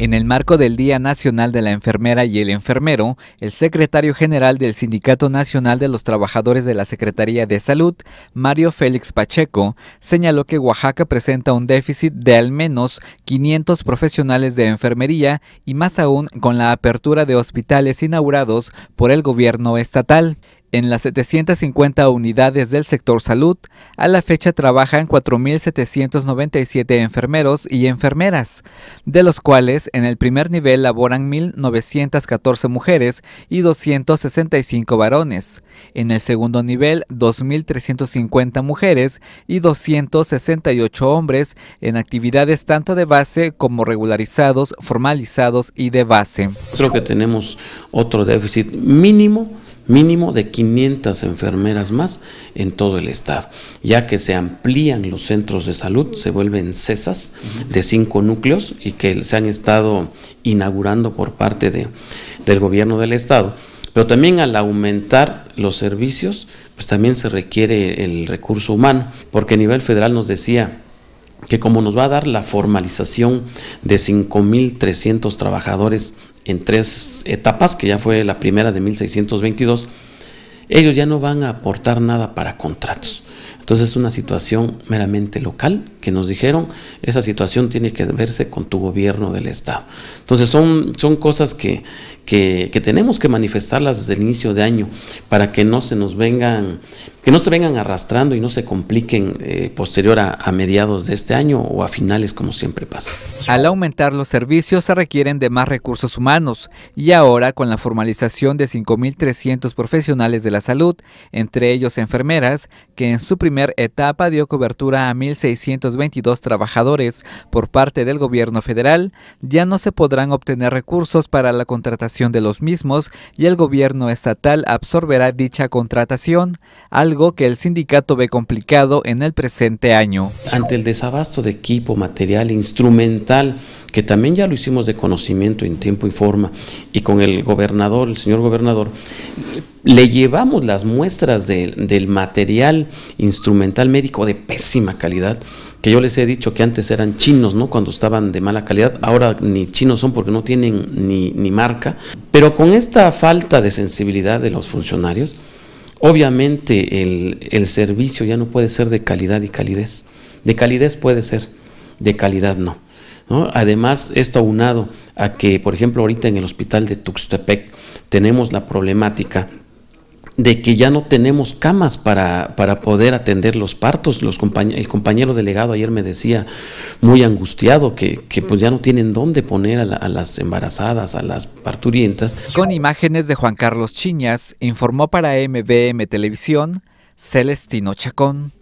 En el marco del Día Nacional de la Enfermera y el Enfermero, el secretario general del Sindicato Nacional de los Trabajadores de la Secretaría de Salud, Mario Félix Pacheco, señaló que Oaxaca presenta un déficit de al menos 500 profesionales de enfermería y más aún con la apertura de hospitales inaugurados por el gobierno estatal. En las 750 unidades del sector salud, a la fecha trabajan 4.797 enfermeros y enfermeras, de los cuales en el primer nivel laboran 1.914 mujeres y 265 varones, en el segundo nivel 2.350 mujeres y 268 hombres en actividades tanto de base como regularizados, formalizados y de base. Creo que tenemos otro déficit mínimo, mínimo de 15 500 enfermeras más en todo el estado. Ya que se amplían los centros de salud, se vuelven CESAS de cinco núcleos y que se han estado inaugurando por parte de, del gobierno del estado. Pero también al aumentar los servicios, pues también se requiere el recurso humano, porque a nivel federal nos decía que como nos va a dar la formalización de 5.300 trabajadores en tres etapas, que ya fue la primera de 1.622, ellos ya no van a aportar nada para contratos. Entonces es una situación meramente local que nos dijeron, esa situación tiene que verse con tu gobierno del Estado. Entonces son, son cosas que, que, tenemos que manifestarlas desde el inicio de año para que no se nos vengan, que no se vengan arrastrando y no se compliquen eh, posterior a, a mediados de este año o a finales como siempre pasa. Al aumentar los servicios se requieren de más recursos humanos y ahora con la formalización de 5.300 profesionales de la salud, entre ellos enfermeras, que en su primer etapa dio cobertura a 1.600 22 trabajadores por parte del gobierno federal, ya no se podrán obtener recursos para la contratación de los mismos y el gobierno estatal absorberá dicha contratación, algo que el sindicato ve complicado en el presente año. Ante el desabasto de equipo, material, instrumental, que también ya lo hicimos de conocimiento en tiempo y forma, y con el gobernador, el señor gobernador, le llevamos las muestras del material instrumental médico de pésima calidad, que yo les he dicho que antes eran chinos, ¿no? Cuando estaban de mala calidad, ahora ni chinos son porque no tienen ni, marca. Pero con esta falta de sensibilidad de los funcionarios, obviamente el servicio ya no puede ser de calidad y calidez. De calidez puede ser, de calidad no. Además, esto aunado a que, por ejemplo, ahorita en el hospital de Tuxtepec tenemos la problemática de que ya no tenemos camas para, para poder atender los partos. Los el compañero delegado ayer me decía, muy angustiado, que, pues ya no tienen dónde poner a, a, las embarazadas, a las parturientas. Con imágenes de Juan Carlos Chiñas, informó para MBM Televisión Celestino Chacón.